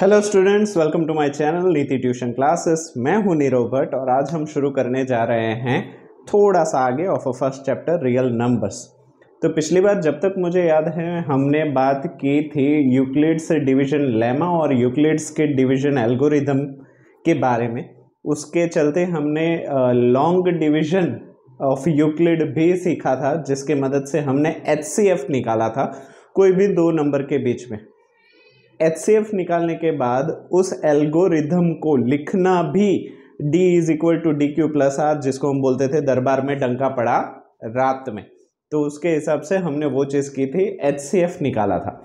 Hello students welcome to my channel Niti tuition classes मैं हूं नीरव भट्ट और आज हम शुरू करने जा रहे हैं थोड़ा सा आगे of a first chapter real numbers तो पिछली बार जब तक मुझे याद है हमने बात की थी यूक्लिड्स डिवीजन लेमा और यूक्लिड्स के डिवीजन एल्गोरिदम के बारे में उसके चलते हमने लॉन्ग डिविजन ऑफ यूक्लिड भी सीखा था जिसके मदद से हमने एच निकाला था कोई भी दो नंबर के बीच में एच निकालने के बाद उस एल्गोरिथम को लिखना भी d is equal to D Q plus R जिसको हम बोलते थे दरबार में डंका पड़ा रात में तो उसके हिसाब से हमने वो चीज़ की थी एच निकाला था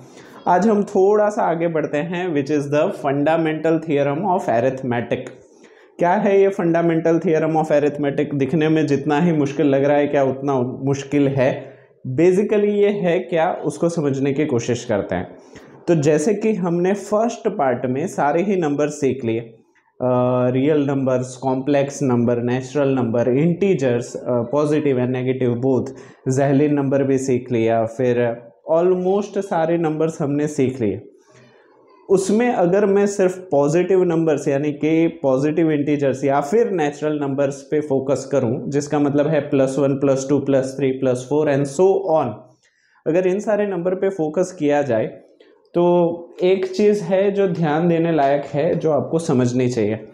आज हम थोड़ा सा आगे बढ़ते हैं which is the fundamental theorem of arithmetic क्या है ये फंडामेंटल थियरम ऑफ एरिथमेटिक दिखने में जितना ही मुश्किल लग रहा है क्या उतना मुश्किल है बेसिकली ये है क्या उसको समझने की कोशिश करते हैं तो जैसे कि हमने फर्स्ट पार्ट में सारे ही नंबर सीख लिए real numbers complex number natural number integers positive and negative both जहलीन नंबर भी सीख लिया फिर ऑलमोस्ट सारे नंबर्स हमने सीख लिए उसमें अगर मैं सिर्फ पॉजिटिव नंबर्स यानी कि पॉजिटिव इंटीजर्स या फिर नेचुरल नंबर्स पे फोकस करूं जिसका मतलब है plus one plus two plus three plus four and so on अगर इन सारे नंबर पे फोकस किया जाए तो एक चीज़ है जो ध्यान देने लायक है जो आपको समझनी चाहिए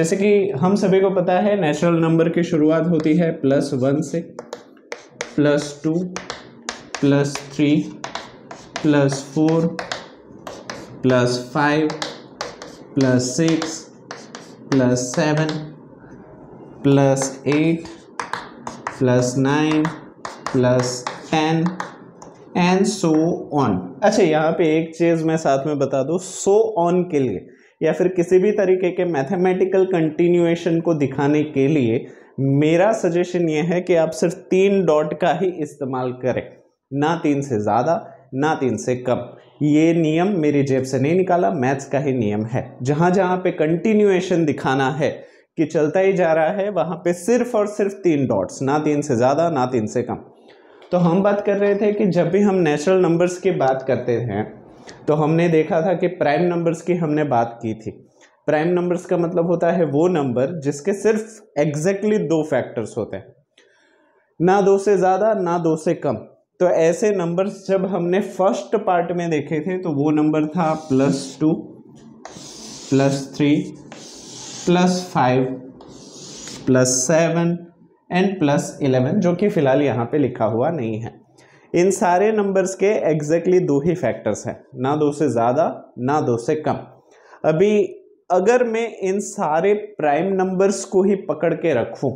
जैसे कि हम सभी को पता है नेचुरल नंबर की शुरुआत होती है प्लस वन से plus two plus three plus four plus five plus six plus seven plus eight plus nine plus ten and so on अच्छा यहाँ पे एक चीज़ मैं साथ में बता दूँ सो ऑन के लिए या फिर किसी भी तरीके के मैथमेटिकल कंटिन्यूएशन को दिखाने के लिए मेरा सजेशन ये है कि आप सिर्फ तीन डॉट का ही इस्तेमाल करें ना तीन से ज़्यादा ना तीन से कम ये नियम मेरी जेब से नहीं निकाला मैथ्स का ही नियम है जहाँ जहाँ पे कंटिन्यूएशन दिखाना है कि चलता ही जा रहा है वहाँ पे सिर्फ और सिर्फ तीन डॉट्स ना तीन से ज़्यादा ना तीन से कम तो हम बात कर रहे थे कि जब भी हम नेचुरल नंबर्स की बात करते हैं तो हमने देखा था कि प्राइम नंबर्स की हमने बात की थी प्राइम नंबर्स का मतलब होता है वो नंबर जिसके सिर्फ एग्जैक्टली exactly दो फैक्टर्स होते हैं ना दो से ज़्यादा ना दो से कम तो ऐसे नंबर्स जब हमने फर्स्ट पार्ट में देखे थे तो वो नंबर था plus two plus three plus five plus seven and plus eleven जो कि फ़िलहाल यहाँ पे लिखा हुआ नहीं है इन सारे नंबर्स के एग्जैक्टली exactly दो ही फैक्टर्स हैं ना दो से ज़्यादा ना दो से कम अभी अगर मैं इन सारे प्राइम नंबर्स को ही पकड़ के रखूँ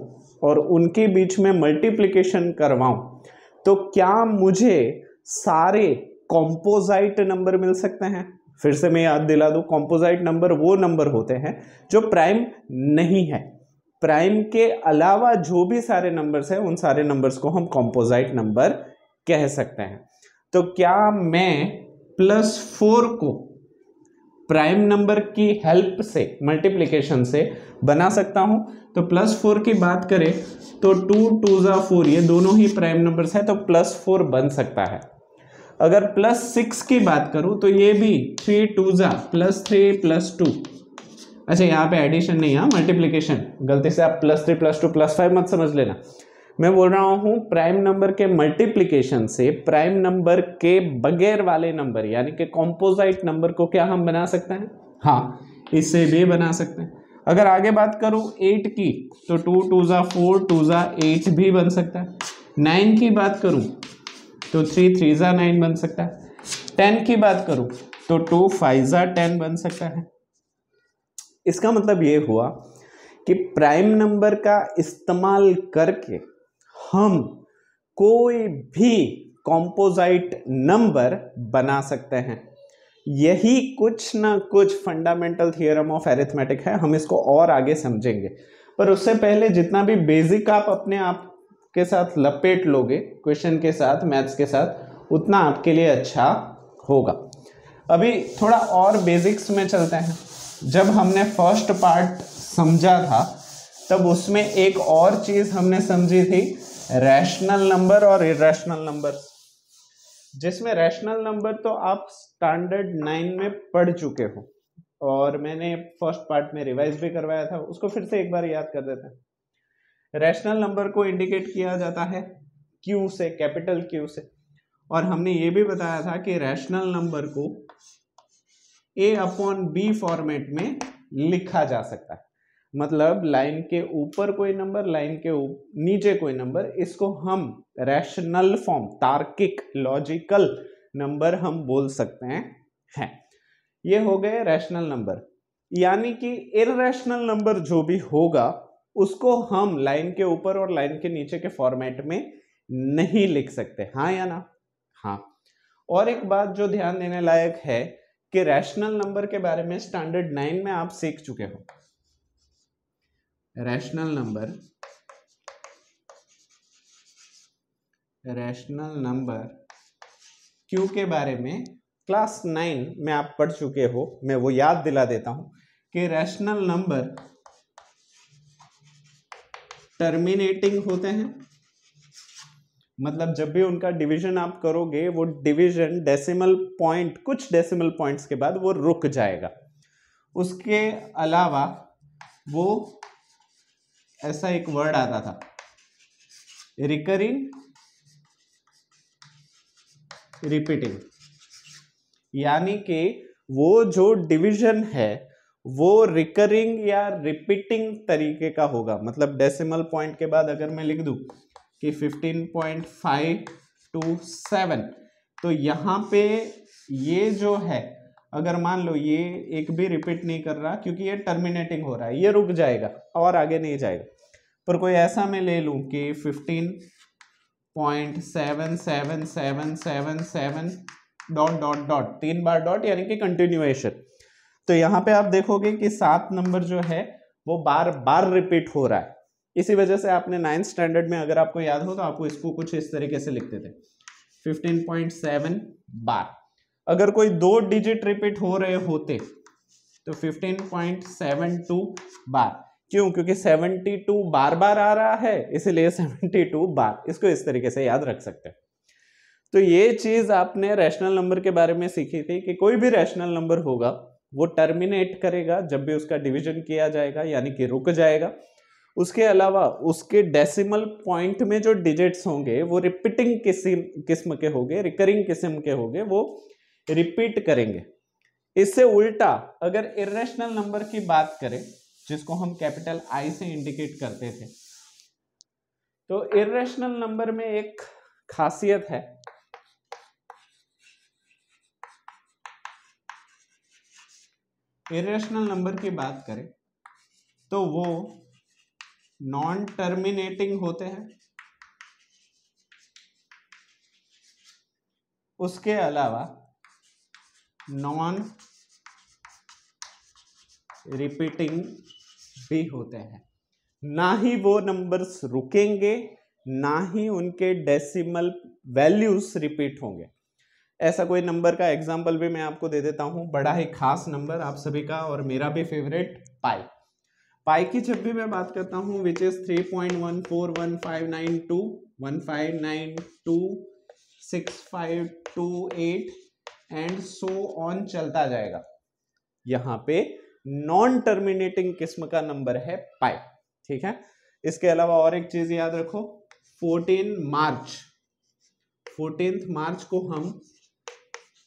और उनके बीच में मल्टीप्लिकेशन करवाऊँ तो क्या मुझे सारे कॉम्पोजाइट नंबर मिल सकते हैं फिर से मैं याद दिला दूं कॉम्पोजाइट नंबर वो नंबर होते हैं जो प्राइम नहीं है प्राइम के अलावा जो भी सारे नंबर्स हैं उन सारे नंबर्स को हम कॉम्पोजाइट नंबर कह सकते हैं तो क्या मैं प्लस फोर को प्राइम नंबर की हेल्प से मल्टीप्लिकेशन से बना सकता हूं तो प्लस फोर की बात करें तो टू टू ज़ा फोर ये दोनों ही प्राइम नंबर्स हैं तो प्लस फोर बन सकता है अगर प्लस सिक्स की बात करूं तो ये भी थ्री टू ज़ा प्लस थ्री प्लस टू अच्छा यहाँ पे एडिशन नहीं है हाँ, मल्टीप्लीकेशन गलती से आप plus three plus two plus five मत समझ लेना मैं बोल रहा हूँ प्राइम नंबर के मल्टीप्लीकेशन से प्राइम नंबर के बगैर वाले नंबर यानी कि कॉम्पोजाइट नंबर को क्या हम बना सकते हैं हाँ इससे भी बना सकते हैं अगर आगे बात करूँ एट की तो टू टू ज़ा फोर टू ज़ा एट भी बन सकता है नाइन की बात करूँ तो थ्री थ्री ज़ा नाइन बन सकता है टेन की बात करूँ तो टू फाइव ज़ा टेन बन सकता है इसका मतलब ये हुआ कि प्राइम नंबर का इस्तेमाल करके हम कोई भी कॉम्पोजाइट नंबर बना सकते हैं यही कुछ ना कुछ फंडामेंटल थियोरम ऑफ एरिथमेटिक है हम इसको और आगे समझेंगे पर उससे पहले जितना भी बेसिक आप अपने आप के साथ लपेट लोगे क्वेश्चन के साथ मैथ्स के साथ उतना आपके लिए अच्छा होगा अभी थोड़ा और बेसिक्स में चलते हैं जब हमने फर्स्ट पार्ट समझा था तब उसमें एक और चीज़ हमने समझी थी रैशनल नंबर और इरेशनल नंबर जिसमें रैशनल नंबर तो आप स्टैंडर्ड नाइन में पढ़ चुके हो और मैंने फर्स्ट पार्ट में रिवाइज भी करवाया था उसको फिर से एक बार याद कर देते हैं रैशनल नंबर को इंडिकेट किया जाता है क्यू से कैपिटल क्यू से और हमने ये भी बताया था कि रैशनल नंबर को ए अपॉन बी फॉर्मेट में लिखा जा सकता है मतलब लाइन के ऊपर कोई नंबर लाइन के नीचे कोई नंबर इसको हम रैशनल फॉर्म तार्किक लॉजिकल नंबर हम बोल सकते हैं है। ये हो गए रैशनल नंबर यानी कि इरेशनल नंबर जो भी होगा उसको हम लाइन के ऊपर और लाइन के नीचे के फॉर्मेट में नहीं लिख सकते हाँ या ना हाँ और एक बात जो ध्यान देने लायक है कि रैशनल नंबर के बारे में स्टैंडर्ड नाइन में आप सीख चुके हो rational number rational number Q के बारे में क्लास नाइन में आप पढ़ चुके हो मैं वो याद दिला देता हूं कि रैशनल नंबर टर्मिनेटिंग होते हैं मतलब जब भी उनका डिवीजन आप करोगे वो डिवीजन डेसिमल पॉइंट कुछ डेसिमल पॉइंट्स के बाद वो रुक जाएगा उसके अलावा वो ऐसा एक वर्ड आता था रिकरिंग रिपीटिंग यानी कि वो जो डिवीजन है वो रिकरिंग या रिपीटिंग तरीके का होगा मतलब डेसिमल पॉइंट के बाद अगर मैं लिख दू कि 15.527 तो यहाँ पे ये जो है अगर मान लो ये एक भी रिपीट नहीं कर रहा क्योंकि ये टर्मिनेटिंग हो रहा है ये रुक जाएगा और आगे नहीं जाएगा पर कोई ऐसा मैं ले लूँ कि fifteen point seven seven seven seven seven dot dot dot तीन बार डॉट यानी कि कंटिन्यूएशन तो यहाँ पे आप देखोगे कि सात नंबर जो है वो बार बार रिपीट हो रहा है इसी वजह से आपने नाइन्थ स्टैंडर्ड में अगर आपको याद हो तो आपको इसको कुछ इस तरीके से लिखते थे 15.7 बार अगर कोई दो डिजिट रिपीट हो रहे होते तो 15.72 बार क्यों क्योंकि 72 बार बार आ रहा है इसीलिए 72 बार इसको इस तरीके से याद रख सकते हैं तो ये चीज़ आपने रैशनल नंबर के बारे में सीखी थी कि कोई भी रैशनल नंबर होगा वो टर्मिनेट करेगा जब भी उसका डिवीजन किया जाएगा यानी कि रुक जाएगा उसके अलावा उसके डेसिमल पॉइंट में जो डिजिट्स होंगे वो रिपीटिंग किस्म किस्म के होंगे रिकरिंग किस्म के होंगे वो रिपीट करेंगे इससे उल्टा अगर इरेशनल नंबर की बात करें जिसको हम कैपिटल आई से इंडिकेट करते थे तो इरेशनल नंबर में एक खासियत है इरेशनल नंबर की बात करें तो वो नॉन टर्मिनेटिंग होते हैं उसके अलावा नॉन रिपीटिंग भी होते हैं ना ही वो नंबर्स रुकेंगे ना ही उनके डेसिमल वैल्यूज रिपीट होंगे ऐसा कोई नंबर का एग्जाम्पल भी मैं आपको दे देता हूं बड़ा ही खास नंबर आप सभी का और मेरा भी फेवरेट पाई पाई की जब भी मैं बात करता हूँ which is three point one four one five nine two one five nine two six five two eight and so on चलता जाएगा यहां पे नॉन टर्मिनेटिंग किस्म का नंबर है पाई ठीक है इसके अलावा और एक चीज़ याद रखो फोर्टीन मार्च फोर्टीन मार्च को हम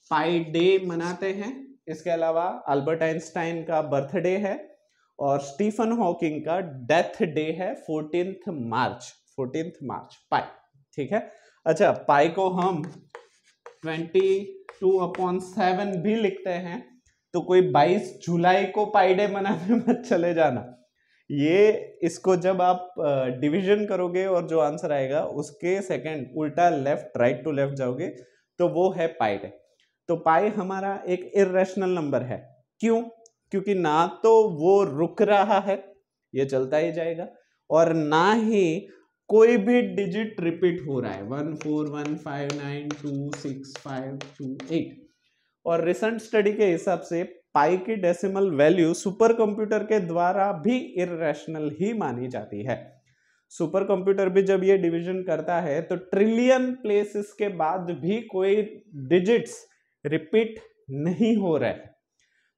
पाई डे मनाते हैं इसके अलावा अल्बर्ट आइंस्टाइन का बर्थडे है और स्टीफन हॉकिंग का डेथ डे है fourteen March fourteen March pi ठीक है अच्छा पाई को हम ट्वेंटी टू अपॉन सेवन भी लिखते हैं तो कोई बाईस जुलाई को पाई डे मनाने मत चले जाना ये इसको जब आप डिवीजन करोगे और जो आंसर आएगा उसके सेकंड उल्टा लेफ्ट राइट टू लेफ्ट जाओगे तो वो है पाई डे तो पाई हमारा एक इरेशनल नंबर है क्यों क्योंकि ना तो वो रुक रहा है ये चलता ही जाएगा और ना ही कोई भी डिजिट रिपीट हो रहा है one four one five nine two six five two eight और रिसेंट स्टडी के हिसाब से पाई की डेसिमल वैल्यू सुपर कंप्यूटर के द्वारा भी इरेशनल ही मानी जाती है सुपर कंप्यूटर भी जब ये डिवीजन करता है तो ट्रिलियन प्लेसेस के बाद भी कोई डिजिट्स रिपीट नहीं हो रहा है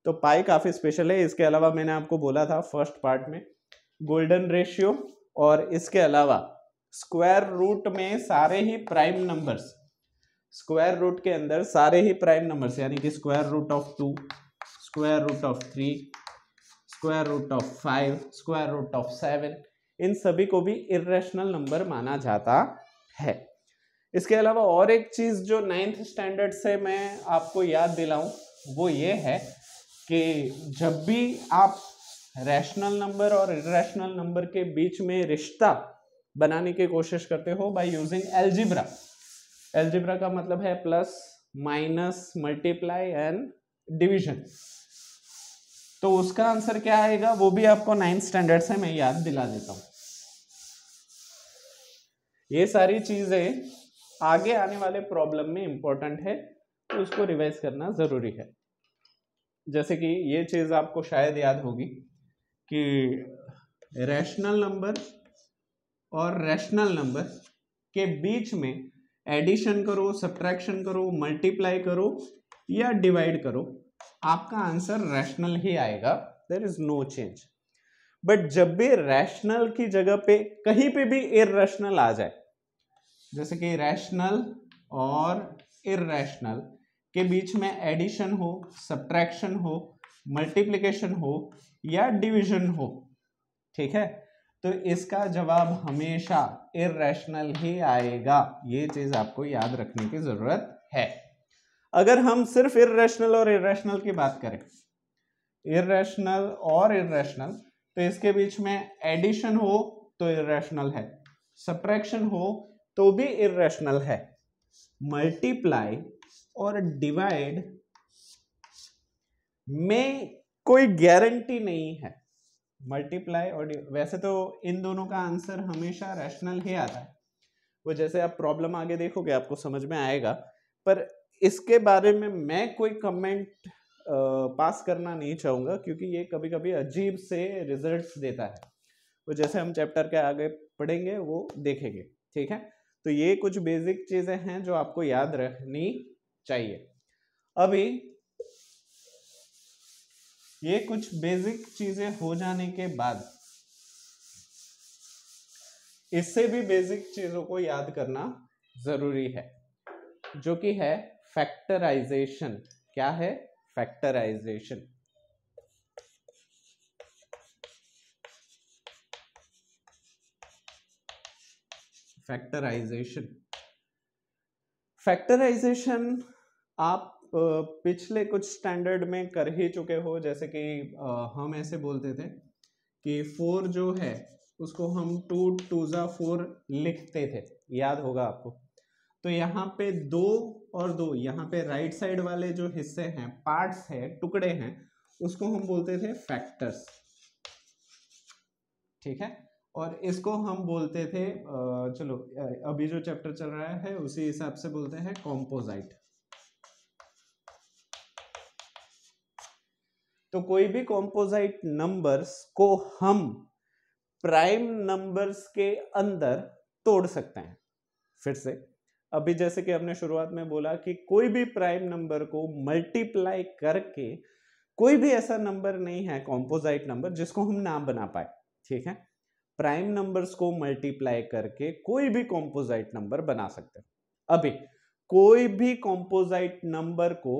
तो पाई काफ़ी स्पेशल है इसके अलावा मैंने आपको बोला था फर्स्ट पार्ट में गोल्डन रेशियो और इसके अलावा स्क्वायर रूट में सारे ही प्राइम नंबर्स स्क्वायर रूट के अंदर सारे ही प्राइम नंबर्स यानी कि square root of two square root of three square root of five square root of seven इन सभी को भी इरेशनल नंबर माना जाता है इसके अलावा और एक चीज़ जो नाइन्थ स्टैंडर्ड से मैं आपको याद दिलाऊं वो ये है कि जब भी आप रैशनल नंबर और इरेशनल नंबर के बीच में रिश्ता बनाने की कोशिश करते हो बाय यूजिंग एल्जिब्रा एल्जिब्रा का मतलब है plus minus multiply and division तो उसका आंसर क्या आएगा वो भी आपको नाइन्थ स्टैंडर्ड से मैं याद दिला देता हूं ये सारी चीज़ें आगे आने वाले प्रॉब्लम में इंपॉर्टेंट है तो उसको रिवाइज करना ज़रूरी है जैसे कि ये चीज़ आपको शायद याद होगी कि रैशनल नंबर और रैशनल नंबर के बीच में एडिशन करो सब्ट्रैक्शन करो मल्टीप्लाई करो या डिवाइड करो आपका आंसर रैशनल ही आएगा there is no change but जब भी रैशनल की जगह पे कहीं पे भी इरेशनल आ जाए जैसे कि रैशनल और इरेशनल के बीच में एडिशन हो सब्ट्रैक्शन हो मल्टीप्लिकेशन हो या डिवीजन हो ठीक है तो इसका जवाब हमेशा इेशनल ही आएगा ये चीज़ आपको याद रखने की ज़रूरत है अगर हम सिर्फ इेशनल और इेशनल की बात करें इेशनल और इेशनल तो इसके बीच में एडिशन हो तो इेशनल है सप्रैक्शन हो तो भी इेशनल है मल्टीप्लाई और डिवाइड में कोई गारंटी नहीं है मल्टीप्लाई और वैसे तो इन दोनों का आंसर हमेशा रैशनल ही आता है वो जैसे आप प्रॉब्लम आगे देखोगे आपको समझ में आएगा पर इसके बारे में मैं कोई कमेंट पास करना नहीं चाहूँगा क्योंकि ये कभी कभी अजीब से रिजल्ट्स देता है वो जैसे हम चैप्टर के आगे पढ़ेंगे वो देखेंगे ठीक है तो ये कुछ बेसिक चीज़ें हैं जो आपको याद रखनी चाहिए अभी ये कुछ बेसिक चीज़ें हो जाने के बाद इससे भी बेसिक चीज़ों को याद करना ज़रूरी है जो कि है फैक्टराइजेशन क्या है फैक्टराइजेशन फैक्टराइजेशन फैक्टराइजेशन आप पिछले कुछ स्टैंडर्ड में कर ही चुके हो जैसे कि हम ऐसे बोलते थे कि फोर जो है उसको हम टू टू ज़ा फोर लिखते थे याद होगा आपको तो यहाँ पे दो और दो यहाँ पे राइट साइड वाले जो हिस्से हैं पार्ट्स हैं टुकड़े हैं उसको हम बोलते थे फैक्टर्स ठीक है और इसको हम बोलते थे चलो अभी जो चैप्टर चल रहा है उसी हिसाब से बोलते हैं कॉम्पोजाइट तो कोई भी कॉम्पोजाइट नंबर्स को हम प्राइम नंबर्स के अंदर तोड़ सकते हैं फिर से अभी जैसे कि हमने शुरुआत में बोला कि कोई भी प्राइम नंबर को मल्टीप्लाई करके कोई भी ऐसा नंबर नहीं है कॉम्पोजाइट नंबर जिसको हम ना बना पाए ठीक है प्राइम नंबर्स को मल्टीप्लाई करके कोई भी कॉम्पोजाइट नंबर बना सकते हो अभी कोई भी कॉम्पोजाइट नंबर को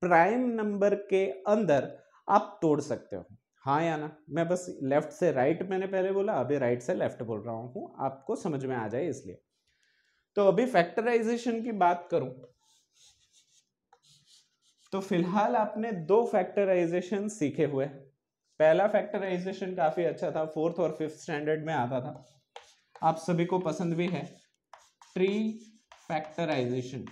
प्राइम नंबर के अंदर आप तोड़ सकते हो हाँ या ना मैं बस लेफ्ट से राइट right मैंने पहले बोला अभी राइट right से लेफ्ट बोल रहा हूँ आपको समझ में आ जाए इसलिए तो अभी फैक्टराइजेशन की बात करूं तो फिलहाल आपने दो फैक्टराइजेशन सीखे हुए हैं पहला फैक्टराइजेशन काफ़ी अच्छा था फोर्थ और फिफ्थ स्टैंडर्ड में आता था आप सभी को पसंद भी है ट्री फैक्टराइजेशन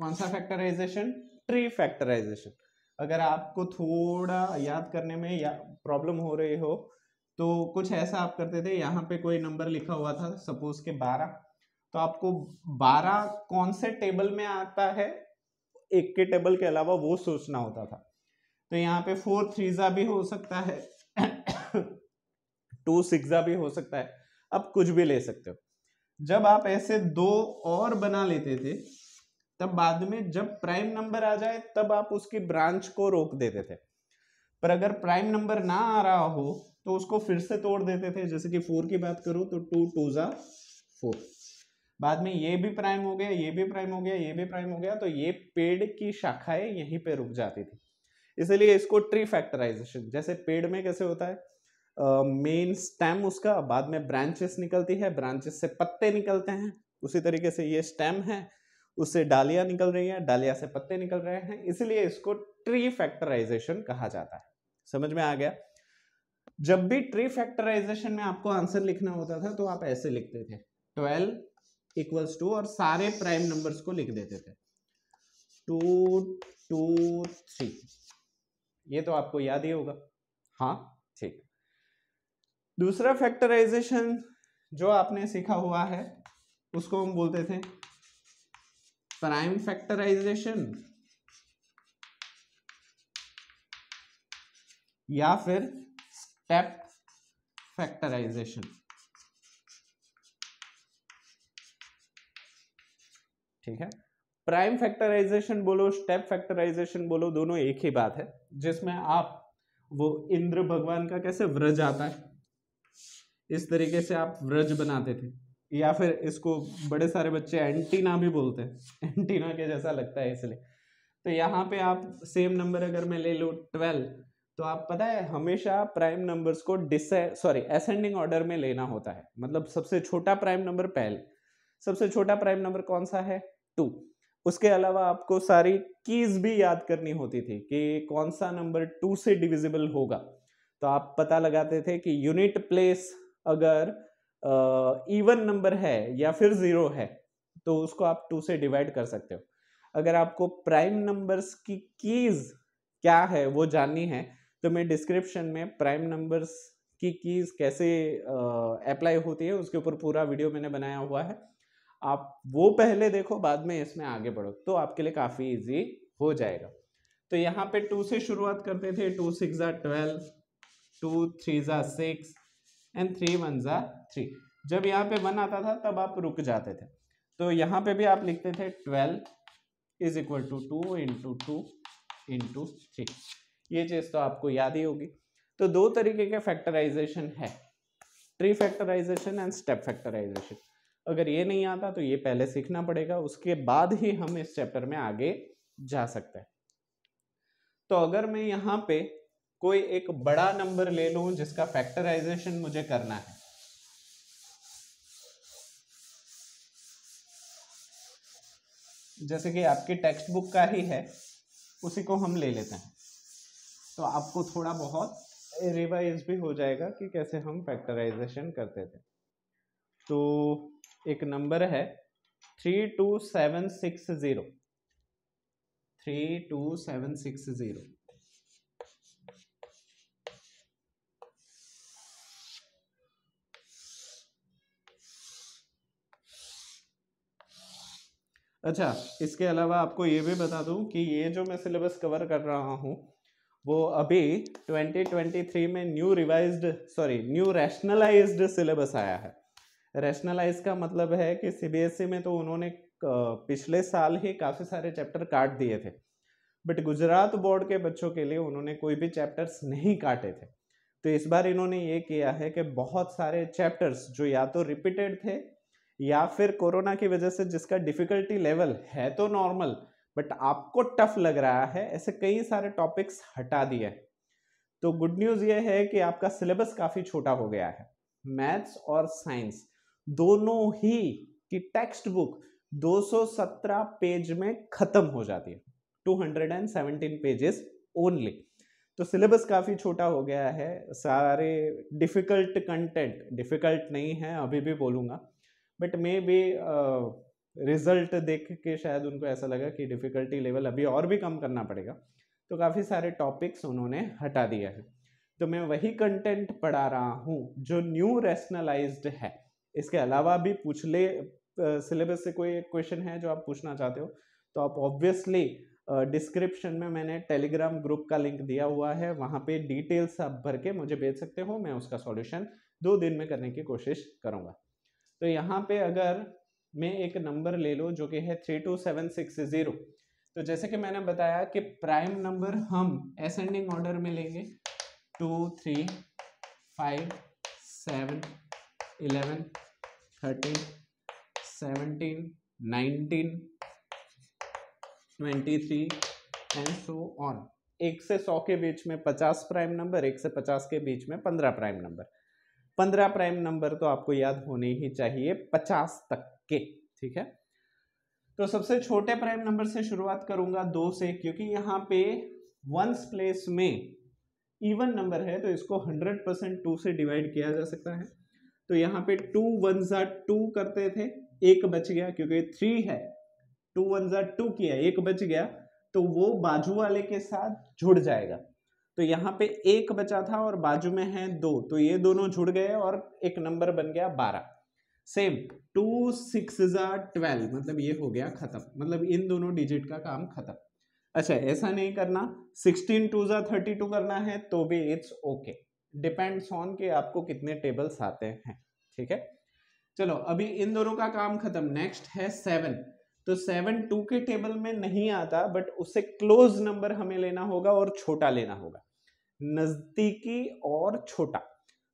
कौन सा फैक्टराइजेशन ट्री फैक्टराइजेशन अगर आपको थोड़ा याद करने में या प्रॉब्लम हो रही हो तो कुछ ऐसा आप करते थे यहाँ पे कोई नंबर लिखा हुआ था सपोज के बारह तो आपको बारह कौन से टेबल में आता है एक के टेबल के अलावा वो सोचना होता था तो यहाँ पे फोर थ्रीजा भी हो सकता है टू सिक्सा भी हो सकता है अब कुछ भी ले सकते हो जब आप ऐसे दो और बना लेते थे तब बाद में जब प्राइम नंबर आ जाए तब आप उसकी ब्रांच को रोक देते थे पर अगर प्राइम नंबर ना आ रहा हो तो उसको फिर से तोड़ देते थे जैसे कि फोर की बात करूं तो टू टू जा फोर बाद में ये भी प्राइम हो गया ये भी प्राइम हो गया ये भी प्राइम हो गया तो ये पेड़ की शाखाएं यहीं पे रुक जाती थी इसलिए इसको ट्री फैक्टराइजेशन जैसे पेड़ में कैसे होता है मेन uh, स्टेम उसका बाद में ब्रांचेस निकलती है ब्रांचेस से पत्ते निकलते हैं उसी तरीके से ये स्टेम है उससे डालिया निकल रही है डालिया से पत्ते निकल रहे हैं इसलिए इसको ट्री फैक्टराइजेशन कहा जाता है समझ में आ गया जब भी ट्री फैक्टराइजेशन में आपको आंसर लिखना होता था तो आप ऐसे लिखते थे ट्वेल्व इक्वल्स टू और सारे प्राइम नंबर्स को लिख देते थे टू टू थ्री ये तो आपको याद ही होगा हाँ ठीक दूसरा फैक्टराइजेशन जो आपने सीखा हुआ है उसको हम बोलते थे प्राइम फैक्टराइजेशन या फिर स्टेप फैक्टराइजेशन ठीक है प्राइम फैक्टराइजेशन बोलो स्टेप फैक्टराइजेशन बोलो दोनों एक ही बात है जिसमें आप वो इंद्र भगवान का कैसे व्रज आता है इस तरीके से आप व्रज बनाते थे या फिर इसको बड़े सारे बच्चे एंटीना भी बोलते हैं एंटीना के जैसा लगता है इसलिए तो यहाँ पे आप सेम नंबर अगर मैं ले लूँ ट्वेल्व तो आप पता है हमेशा प्राइम नंबर्स को डिस सॉरी असेंडिंग ऑर्डर में लेना होता है मतलब सबसे छोटा प्राइम नंबर पहले सबसे छोटा प्राइम नंबर कौन सा है टू उसके अलावा आपको सारी कीज भी याद करनी होती थी कि कौन सा नंबर टू से डिविजिबल होगा तो आप पता लगाते थे कि यूनिट प्लेस अगर इवन uh, नंबर है या फिर ज़ीरो है तो उसको आप टू से डिवाइड कर सकते हो अगर आपको प्राइम नंबर्स की कीज़ क्या है वो जाननी है तो मैं डिस्क्रिप्शन में प्राइम नंबर्स की कीज़ कैसे अप्लाई uh, होती है उसके ऊपर पूरा वीडियो मैंने बनाया हुआ है आप वो पहले देखो बाद में इसमें आगे बढ़ो तो आपके लिए काफ़ी इजी हो जाएगा तो यहाँ पे टू से शुरुआत करते थे two six twelve two three ज़ा सिक्स एंड थ्री वन ज़ा थ्री जब यहाँ पे वन आता था तब आप रुक जाते थे तो यहाँ पे भी आप लिखते थे twelve is equal to two into two into three ये चीज़ तो आपको याद ही होगी तो दो तरीके के फैक्टराइजेशन है tree factorization and step factorization अगर ये नहीं आता तो ये पहले सीखना पड़ेगा उसके बाद ही हम इस चैप्टर में आगे जा सकते हैं तो अगर मैं यहाँ पे कोई एक बड़ा नंबर ले लूँ जिसका फैक्टराइजेशन मुझे करना है जैसे कि आपकी टेक्स्ट बुक का ही है उसी को हम ले लेते हैं तो आपको थोड़ा बहुत रिवाइज भी हो जाएगा कि कैसे हम फैक्टराइजेशन करते थे तो एक नंबर है three two seven six zero three two seven six zero अच्छा इसके अलावा आपको ये भी बता दूं कि ये जो मैं सिलेबस कवर कर रहा हूँ वो अभी 2023 में new revised sorry new rationalized syllabus आया है रैशनलाइज का मतलब है कि सीबीएसई e में तो उन्होंने पिछले साल ही काफ़ी सारे चैप्टर काट दिए थे बट गुजरात बोर्ड के बच्चों के लिए उन्होंने कोई भी चैप्टर्स नहीं काटे थे तो इस बार इन्होंने ये किया है कि बहुत सारे चैप्टर्स जो या तो रिपीटेड थे या फिर कोरोना की वजह से जिसका डिफ़िकल्टी लेवल है तो नॉर्मल बट आपको टफ लग रहा है ऐसे कई सारे टॉपिक्स हटा दिए तो गुड न्यूज़ ये है कि आपका सिलेबस काफ़ी छोटा हो गया है मैथ्स और साइंस दोनों ही की टेक्स्ट बुक 217 पेज में खत्म हो जाती है 217 पेजेस ओनली तो सिलेबस काफ़ी छोटा हो गया है सारे डिफ़िकल्ट कंटेंट डिफ़िकल्ट नहीं है अभी भी बोलूँगा बट मे बी रिज़ल्ट देख के शायद उनको ऐसा लगा कि डिफ़िकल्टी लेवल अभी और भी कम करना पड़ेगा तो काफ़ी सारे टॉपिक्स उन्होंने हटा दिया है तो मैं वही कंटेंट पढ़ा रहा हूँ जो न्यू रेशनलाइज्ड है इसके अलावा भी ले सिलेबस से कोई एक क्वेश्चन है जो आप पूछना चाहते हो तो आप ऑब्वियसली डिस्क्रिप्शन में मैंने टेलीग्राम ग्रुप का लिंक दिया हुआ है वहाँ पे डिटेल्स आप भर के मुझे भेज सकते हो मैं उसका सॉल्यूशन दो दिन में करने की कोशिश करूँगा तो यहाँ पे अगर मैं एक नंबर ले लूँ जो कि है three two seven six zero तो जैसे कि मैंने बताया कि प्राइम नंबर हम एसेंडिंग ऑर्डर में लेंगे two three five seven eleven thirteen seventeen nineteen twenty three and so on एक से सौ के बीच में पचास प्राइम नंबर एक से पचास के बीच में पंद्रह प्राइम नंबर पंद्रह प्राइम नंबर तो आपको याद होने ही चाहिए पचास तक के ठीक है तो सबसे छोटे प्राइम नंबर से शुरुआत करूंगा दो से क्योंकि यहाँ पे वंस प्लेस में इवन नंबर है तो इसको हंड्रेड परसेंट टू से डिवाइड किया जा सकता है तो यहाँ पे टू वन ज़ा टू करते थे एक बच गया क्योंकि थ्री है टू वन ज़ा टू किया एक बच गया तो वो बाजू वाले के साथ जुड़ जाएगा तो यहाँ पे एक बचा था और बाजू में है दो तो ये दोनों जुड़ गए और एक नंबर बन गया बारह सेम टू सिक्स ज़ा ट्वेल्व मतलब ये हो गया ख़त्म मतलब इन दोनों डिजिट का काम ख़त्म अच्छा ऐसा नहीं करना सिक्सटीन टू ज़ा थर्टी टू करना है तो भी it's okay okay. Depends on के आपको कितने टेबल्स आते हैं ठीक है चलो अभी इन दोनों का काम खत्म नेक्स्ट है सेवन तो सेवन टू के टेबल में नहीं आता बट उससे क्लोज नंबर हमें लेना होगा और छोटा लेना होगा नजदीकी और छोटा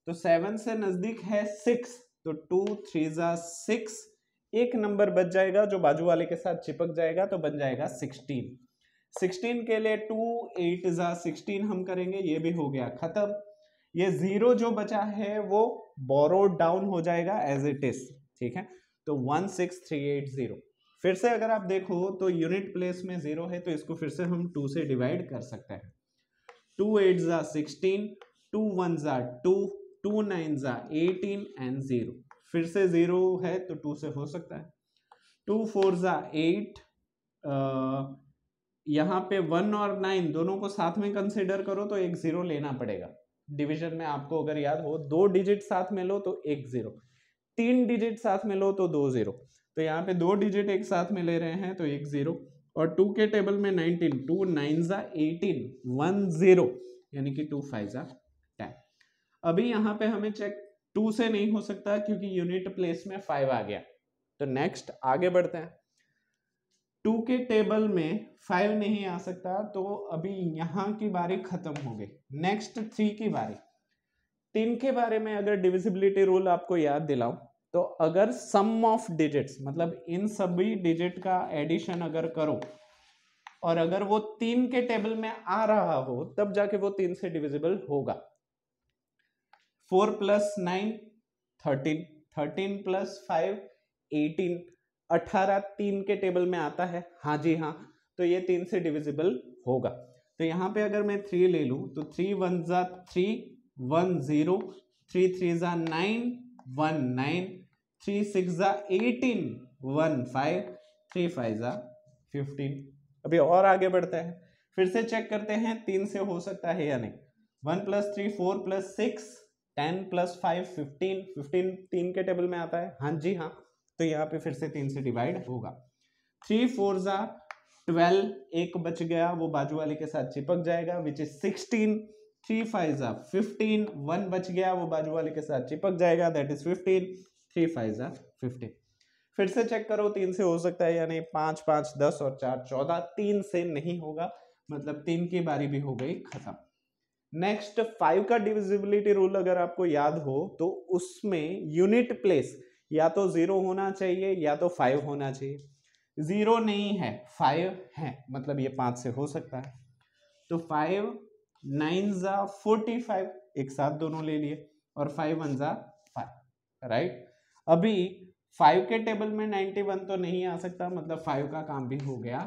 तो सेवन से नजदीक है सिक्स तो टू थ्री जा सिक्स एक नंबर बच जाएगा जो बाजू वाले के साथ चिपक जाएगा तो बन जाएगा सिक्सटीन सिक्सटीन के लिए टू एट जा सिक्सटीन हम करेंगे ये भी हो गया खत्म ये जीरो जो बचा है वो बोरोड डाउन हो जाएगा एज इट इज ठीक है तो one six three eight zero फिर से अगर आप देखो तो यूनिट प्लेस में जीरो है तो इसको फिर से हम टू से डिवाइड कर सकते हैं टू एट ज़ा सिक्सटीन टू वन ज़ा टू टू नाइन ज़ा एटीन एंड ज़ीरो फिर से ज़ीरो है तो टू से हो सकता है टू फोर ज़ा एट यहाँ पे वन और नाइन दोनों को साथ में कंसिडर करो तो एक ज़ीरो लेना पड़ेगा डिवीजन में आपको अगर याद हो दो डिजिट साथ में लो तो एक जीरो तीन डिजिट साथ में लो तो दो जीरो तो यहाँ पे दो डिजिट एक साथ में ले रहे हैं तो एक जीरो और टू के टेबल में नाइनटीन टू नाइन ज़ा एटीन वन ज़ीरो यानी कि टू फाइव ज़ा टेन अभी यहाँ पे हमें चेक टू से नहीं हो सकता क्योंकि यूनिट प्लेस में फाइव आ गया तो नेक्स्ट आगे बढ़ते हैं टू के टेबल में फाइव नहीं आ सकता तो अभी यहाँ की बारी खत्म हो गई नेक्स्ट थ्री की बारी तीन के बारे में अगर डिविजिबिलिटी रूल आपको याद दिलाऊं तो अगर सम ऑफ डिजिट्स मतलब इन सभी डिजिट का एडिशन अगर करो और अगर वो तीन के टेबल में आ रहा हो तब जाके वो तीन से डिविजिबल होगा four plus nine thirteen thirteen plus five eighteen अठारह तीन के टेबल में आता है हाँ जी हाँ तो ये तीन से डिविजिबल होगा तो यहाँ पे अगर मैं थ्री ले लूँ तो थ्री वन ज़ा three one zero three three ज़ा nine one nine three six ज़ा eighteen one five three five ज़ा फिफ्टीन अभी और आगे बढ़ता है फिर से चेक करते हैं तीन से हो सकता है या नहीं one plus three four plus six ten plus five fifteen fifteen तीन के टेबल में आता है हाँ जी हाँ तो यहाँ पे फिर से तीन से डिवाइड होगा थ्री फोर जा ट्वेल्व एक बच गया वो बाजू वाले के साथ चिपक जाएगा which is sixteen three five जा फिफ्टीन वन बच गया वो बाजू वाले के साथ चिपक जाएगा that is fifteen three five जा फिफ्टीन फिर से चेक करो तीन से हो सकता है यानी पांच पांच दस और चार चौदह तीन से नहीं होगा मतलब तीन की बारी भी हो गई खत्म नेक्स्ट फाइव का डिविजिबिलिटी रूल अगर आपको याद हो तो उसमें यूनिट प्लेस या तो जीरो होना चाहिए या तो फाइव होना चाहिए जीरो नहीं है फाइव है मतलब ये पांच से हो सकता है तो फाइव नाइन जा फोर्टी फाइव एक साथ दोनों ले लिए और फाइव वन जा फाइव राइट अभी फाइव के टेबल में नाइन्टी वन तो नहीं आ सकता मतलब फाइव का काम भी हो गया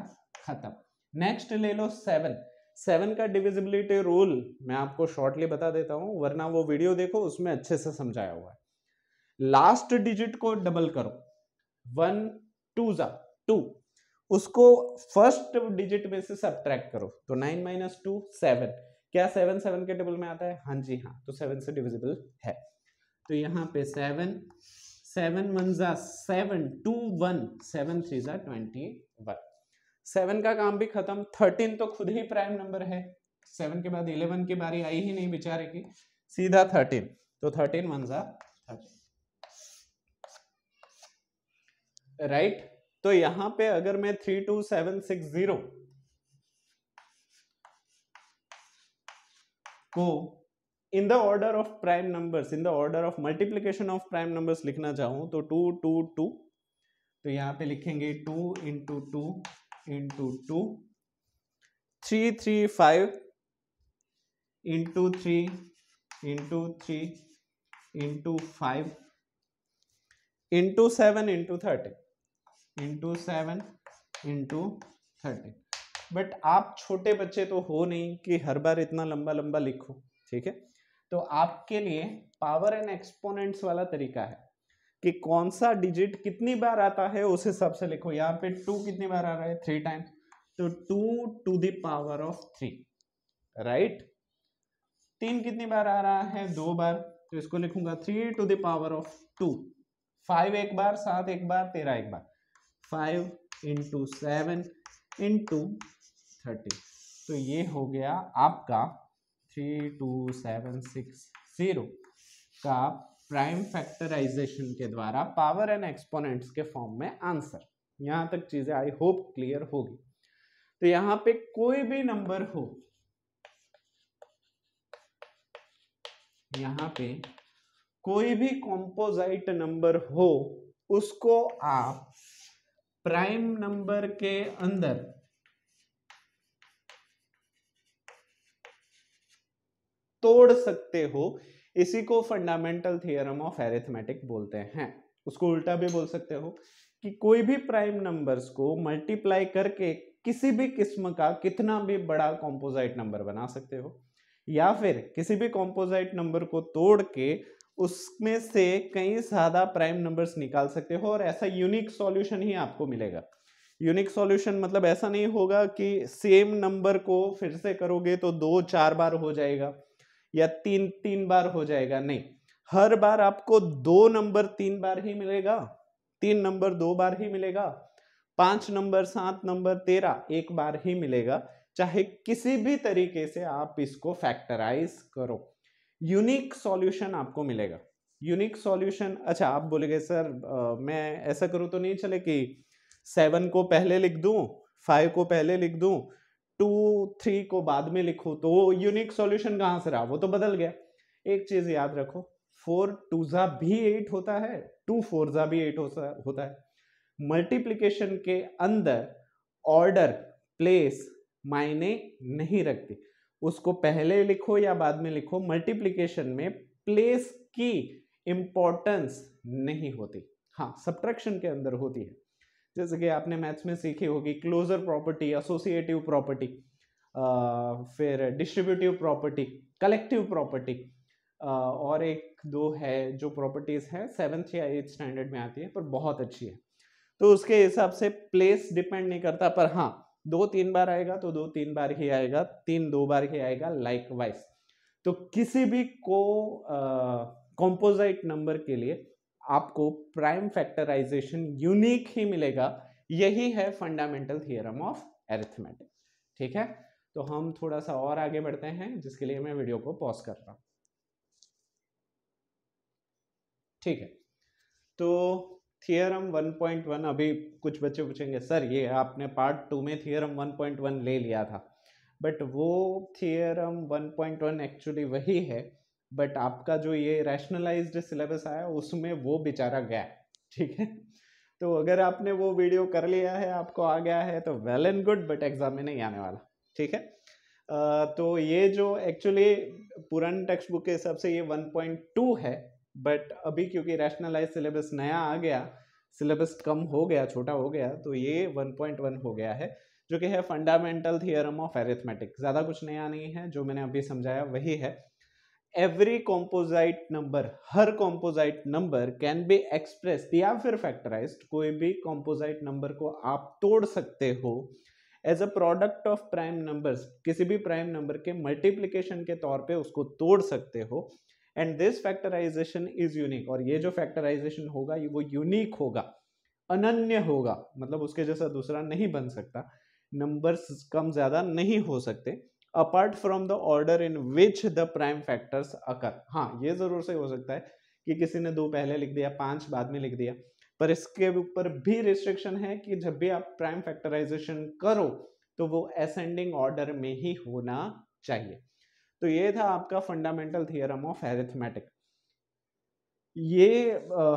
खत्म नेक्स्ट ले लो सेवन सेवन का डिविजिबिलिटी रूल मैं आपको शॉर्टली बता देता हूँ वरना वो वीडियो देखो उसमें अच्छे से समझाया हुआ है लास्ट डिजिट को डबल करो वन टू जा टू उसको फर्स्ट डिजिट में से सब्ट्रैक्ट करो तो नाइन माइनस टू सेवन क्या सेवन सेवन के टेबल में आता है हाँ जी हाँ तो सेवन से डिविजिबल है तो यहाँ पे सेवन सेवन वन जा seven two one seven three जा ट्वेंटी वन सेवन का काम भी खत्म थर्टीन तो खुद ही प्राइम नंबर है सेवन के बाद इलेवन की बारी आई ही नहीं बेचारे की सीधा थर्टीन तो थर्टीन वन जा थर्टीन राइट तो यहां पे अगर मैं three two seven six zero को in the order of prime numbers in the order of multiplication of prime numbers लिखना चाहूं तो टू टू टू तो यहां पे लिखेंगे two into two into two three three five into three into three into five into seven into thirty into seven into thirty but आप छोटे बच्चे तो हो नहीं कि हर बार इतना लंबा लंबा लिखो ठीक है तो आपके लिए पावर एंड एक्सपोनेंट्स वाला तरीका है कि कौन सा डिजिट कितनी बार आता है उस हिसाब से लिखो यहाँ पे टू कितनी बार आ रहा है थ्री टाइम तो two to the power of three right तीन कितनी बार आ रहा है दो बार तो इसको लिखूंगा three two the power of two five एक बार सात एक बार तेरह एक बार five into seven into thirty तो ये हो गया आपका three two seven six zero का प्राइम फैक्टराइजेशन के द्वारा पावर एंड एक्सपोनेंट्स के फॉर्म में आंसर यहाँ तक चीज़ें आई होप क्लियर होगी तो यहाँ पे कोई भी नंबर हो यहाँ पे कोई भी कॉम्पोजाइट नंबर हो उसको आप प्राइम नंबर के अंदर तोड़ सकते हो इसी को फंडामेंटल थियरम ऑफ एरिथमेटिक बोलते हैं उसको उल्टा भी बोल सकते हो कि कोई भी प्राइम नंबर्स को मल्टीप्लाई करके किसी भी किस्म का कितना भी बड़ा कॉम्पोजाइट नंबर बना सकते हो या फिर किसी भी कॉम्पोजाइट नंबर को तोड़ के उसमें से कई ज्यादा प्राइम नंबर्स निकाल सकते हो और ऐसा यूनिक सॉल्यूशन ही आपको मिलेगा यूनिक सॉल्यूशन मतलब ऐसा नहीं होगा कि सेम नंबर को फिर से करोगे तो दो चार बार हो जाएगा या तीन तीन बार हो जाएगा नहीं हर बार आपको दो नंबर तीन बार ही मिलेगा तीन नंबर दो बार ही मिलेगा पांच नंबर सात नंबर तेरह एक बार ही मिलेगा चाहे किसी भी तरीके से आप इसको फैक्टराइज करो यूनिक सॉल्यूशन आपको मिलेगा यूनिक सॉल्यूशन अच्छा आप बोलेंगे सर आ, मैं ऐसा करूँ तो नहीं चले कि सेवन को पहले लिख दूँ फाइव को पहले लिख दूँ टू थ्री को बाद में लिखूँ तो वो यूनिक सॉल्यूशन कहाँ से रहा वो तो बदल गया एक चीज़ याद रखो फोर टू ज़ा भी एट होता है टू फोर ज़ा भी एट होता है मल्टीप्लीकेशन के अंदर ऑर्डर प्लेस मायने नहीं रखती उसको पहले लिखो या बाद में लिखो मल्टीप्लीकेशन में प्लेस की इम्पोर्टेंस नहीं होती हाँ सब्ट्रैक्शन के अंदर होती है जैसे कि आपने मैथ्स में सीखी होगी क्लोजर प्रॉपर्टी एसोसिएटिव प्रॉपर्टी फिर डिस्ट्रीब्यूटिव प्रॉपर्टी कलेक्टिव प्रॉपर्टी और एक दो है जो प्रॉपर्टीज़ हैं सेवन्थ या एट स्टैंडर्ड में आती है पर बहुत अच्छी है तो उसके हिसाब से प्लेस डिपेंड नहीं करता पर हाँ दो तीन बार आएगा तो दो तीन बार ही आएगा तीन दो बार ही आएगा लाइक वाइज तो किसी भी को कॉम्पोजाइट नंबर के लिए आपको प्राइम फैक्टराइजेशन यूनिक ही मिलेगा यही है फंडामेंटल थियरम ऑफ एरिथमेटिक ठीक है तो हम थोड़ा सा और आगे बढ़ते हैं जिसके लिए मैं वीडियो को पॉज कर रहा हूं ठीक है तो थियरम 1.1 अभी कुछ बच्चे पूछेंगे सर ये आपने पार्ट टू में थियरम 1.1 ले लिया था बट वो थियरम 1.1 एक्चुअली वही है बट आपका जो ये रैशनलाइज्ड सिलेबस आया उसमें वो बेचारा गया ठीक है तो अगर आपने वो वीडियो कर लिया है आपको आ गया है तो well and good but exam में नहीं आने वाला ठीक है तो ये जो एक्चुअली पुरान टेक्स्ट बुक के हिसाब से ये 1.2 है बट अभी क्योंकि रैशनलाइज सिलेबस नया आ गया सिलेबस कम हो गया छोटा हो गया तो ये 1.1 हो गया है जो कि है फंडामेंटल थियरम ऑफ एरिथमेटिक ज़्यादा कुछ नया नहीं है जो मैंने अभी समझाया वही है एवरी कॉम्पोजाइट नंबर हर composite number can be express या फिर फैक्टराइज कोई भी कॉम्पोजाइट नंबर को आप तोड़ सकते हो as a product of prime numbers किसी भी प्राइम नंबर के मल्टीप्लीकेशन के तौर पे उसको तोड़ सकते हो and this factorisation is unique और ये जो फैक्टराइजेशन होगा ये वो यूनिक होगा अनन्य होगा मतलब उसके जैसा दूसरा नहीं बन सकता नंबर कम ज़्यादा नहीं हो सकते apart from the order in which the prime factors occur हाँ ये ज़रूर से हो सकता है कि किसी ने दो पहले लिख दिया पांच बाद में लिख दिया पर इसके ऊपर भी रिस्ट्रिक्शन है कि जब भी आप प्राइम फैक्टराइजेशन करो तो वो असेंडिंग ऑर्डर में ही होना चाहिए तो ये था आपका फंडामेंटल थियरम ऑफ एरिथमेटिक ये आ,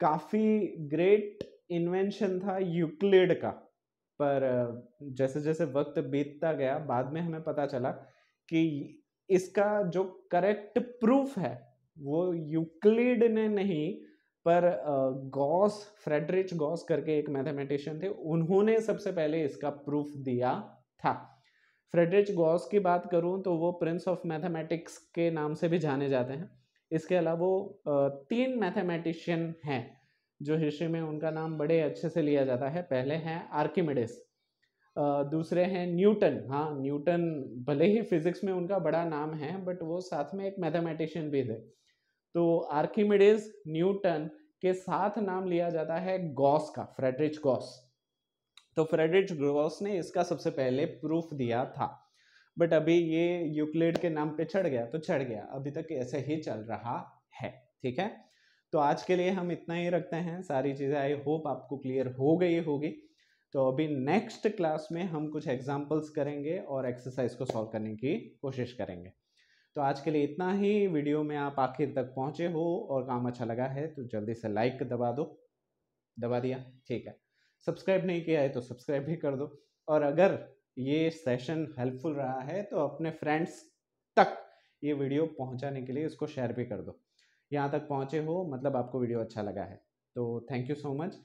काफ़ी ग्रेट इन्वेंशन था यूक्लिड का पर जैसे जैसे वक्त बीतता गया बाद में हमें पता चला कि इसका जो करेक्ट प्रूफ है वो यूक्लिड ने नहीं पर गॉस फ्रेडरिच गॉस करके एक मैथमेटिशियन थे उन्होंने सबसे पहले इसका प्रूफ दिया था फ्रेडरिच गॉस की बात करूँ तो वो प्रिंस ऑफ मैथमेटिक्स के नाम से भी जाने जाते हैं इसके अलावा तीन मैथमेटिशियन हैं जो हिस्ट्री में उनका नाम बड़े अच्छे से लिया जाता है पहले हैं आर्किमिडिस दूसरे हैं न्यूटन हाँ न्यूटन भले ही फिजिक्स में उनका बड़ा नाम है बट वो साथ में एक मैथमेटिशियन भी थे तो आर्किमिडिस न्यूटन के साथ नाम लिया जाता है गॉस का फ्रेडरिच गॉस तो फ्रेडरिक ग्रोस ने इसका सबसे पहले प्रूफ दिया था बट अभी ये यूक्लिड के नाम पे चढ़ गया तो चढ़ गया अभी तक ऐसे ही चल रहा है ठीक है तो आज के लिए हम इतना ही रखते हैं सारी चीज़ें आई होप आपको क्लियर हो गई होगी तो अभी नेक्स्ट क्लास में हम कुछ एग्जाम्पल्स करेंगे और एक्सरसाइज को सॉल्व करने की कोशिश करेंगे तो आज के लिए इतना ही वीडियो में आप आखिर तक पहुंचे हो और काम अच्छा लगा है तो जल्दी से लाइक दबा दो दबा दिया ठीक है सब्सक्राइब नहीं किया है तो सब्सक्राइब भी कर दो और अगर ये सेशन हेल्पफुल रहा है तो अपने फ्रेंड्स तक ये वीडियो पहुंचाने के लिए इसको शेयर भी कर दो यहाँ तक पहुँचे हो मतलब आपको वीडियो अच्छा लगा है तो थैंक यू सो मच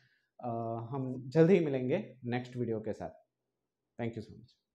हम जल्द ही मिलेंगे नेक्स्ट वीडियो के साथ थैंक यू सो मच